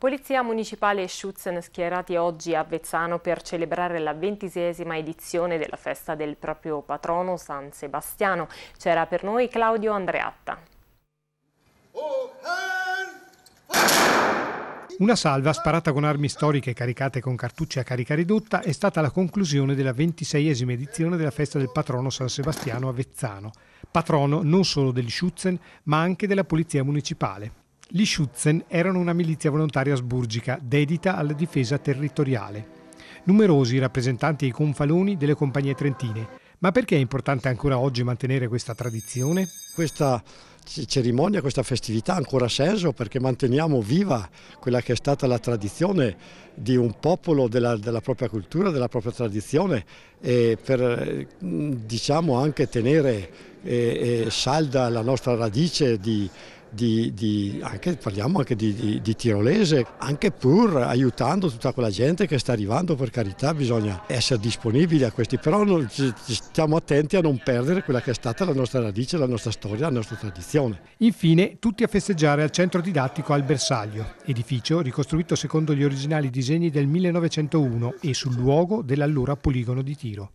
Polizia Municipale e Schutzen schierati oggi a Vezzano per celebrare la ventisesima edizione della festa del proprio patrono San Sebastiano. C'era per noi Claudio Andreatta. una salva sparata con armi storiche caricate con cartucce a carica ridotta è stata la conclusione della ventiseiesima edizione della festa del patrono San Sebastiano a Vezzano, patrono non solo degli Schutzen ma anche della Polizia Municipale. Gli Schutzen erano una milizia volontaria asburgica dedita alla difesa territoriale. Numerosi rappresentanti e confaloni delle compagnie trentine. Ma perché è importante ancora oggi mantenere questa tradizione? Questa cerimonia, questa festività ha ancora senso perché manteniamo viva quella che è stata la tradizione di un popolo, della, della propria cultura, della propria tradizione e per diciamo anche tenere eh, eh, salda la nostra radice di di, di, anche, parliamo anche di, di, tirolese, anche pur aiutando tutta quella gente che sta arrivando, per carità bisogna essere disponibili a questi, però non, ci, ci stiamo attenti a non perdere quella che è stata la nostra radice, la nostra storia, la nostra tradizione. Infine, tutti a festeggiare al centro didattico al Bersaglio, edificio ricostruito secondo gli originali disegni del 1901 e sul luogo dell'allora poligono di Tiro.